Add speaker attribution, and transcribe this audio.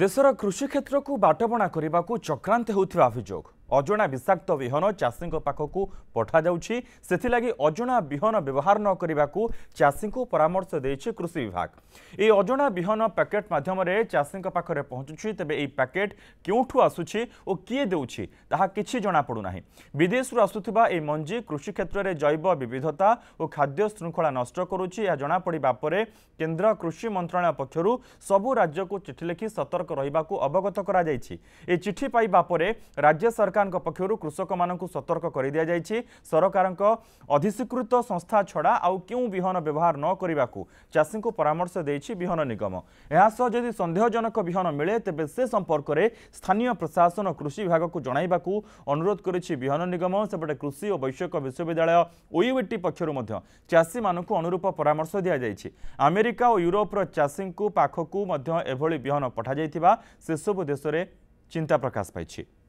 Speaker 1: ଦେଶର କୃଷି କ୍ଷେତ୍ରକୁ ବାଟବଣା କରିବାକୁ ଚକ୍ରାନ୍ତ ହେଉଥିବା ଅଭିଯୋଗ ଅଜଣା ବିଷାକ୍ତ ବିହନ ଚାଷୀଙ୍କ ପାଖକୁ ପଠାଯାଉଛି ସେଥିଲାଗି ଅଜଣା ବିହନ ବ୍ୟବହାର ନ କରିବାକୁ ଚାଷୀଙ୍କୁ ପରାମର୍ଶ ଦେଇଛି କୃଷି ବିଭାଗ ଏହି ଅଜଣା ବିହନ ପ୍ୟାକେଟ୍ ମାଧ୍ୟମରେ ଚାଷୀଙ୍କ ପାଖରେ ପହଞ୍ଚୁଛି ତେବେ ଏହି ପ୍ୟାକେଟ୍ କେଉଁଠୁ ଆସୁଛି ଓ କିଏ ଦେଉଛି ତାହା କିଛି ଜଣାପଡ଼ୁନାହିଁ ବିଦେଶରୁ ଆସୁଥିବା ଏହି ମଞ୍ଜି କୃଷି କ୍ଷେତ୍ରରେ ଜୈବ ବିବିଧତା ଓ ଖାଦ୍ୟ ଶୃଙ୍ଖଳା ନଷ୍ଟ କରୁଛି ଏହା ଜଣାପଡ଼ିବା ପରେ କେନ୍ଦ୍ର କୃଷି ମନ୍ତ୍ରଣାଳୟ ପକ୍ଷରୁ ସବୁ ରାଜ୍ୟକୁ ଚିଠି ଲେଖି ସତର୍କ ରହିବାକୁ ଅବଗତ କରାଯାଇଛି ଏହି ଚିଠି ପାଇବା ପରେ ରାଜ୍ୟ ସରକାର ସରକାରଙ୍କ ପକ୍ଷରୁ କୃଷକମାନଙ୍କୁ ସତର୍କ କରିଦିଆଯାଇଛି ସରକାରଙ୍କ ଅଧିସ୍ୱୀକୃତ ସଂସ୍ଥା ଛଡ଼ା ଆଉ କେଉଁ ବିହନ ବ୍ୟବହାର ନ କରିବାକୁ ଚାଷୀଙ୍କୁ ପରାମର୍ଶ ଦେଇଛି ବିହନ ନିଗମ ଏହାସହ ଯଦି ସନ୍ଦେହଜନକ ବିହନ ମିଳେ ତେବେ ସେ ସମ୍ପର୍କରେ ସ୍ଥାନୀୟ ପ୍ରଶାସନ କୃଷି ବିଭାଗକୁ ଜଣାଇବାକୁ ଅନୁରୋଧ କରିଛି ବିହନ ନିଗମ ସେପଟେ କୃଷି ଓ ବୈଷୟିକ ବିଶ୍ୱବିଦ୍ୟାଳୟ ଓଇଓଟି ପକ୍ଷରୁ ମଧ୍ୟ ଚାଷୀମାନଙ୍କୁ ଅନୁରୂପ ପରାମର୍ଶ ଦିଆଯାଇଛି ଆମେରିକା ଓ ୟୁରୋପର ଚାଷୀଙ୍କୁ ପାଖକୁ ମଧ୍ୟ ଏଭଳି ବିହନ ପଠାଯାଇଥିବା ସେସବୁ ଦେଶରେ ଚିନ୍ତା ପ୍ରକାଶ ପାଇଛି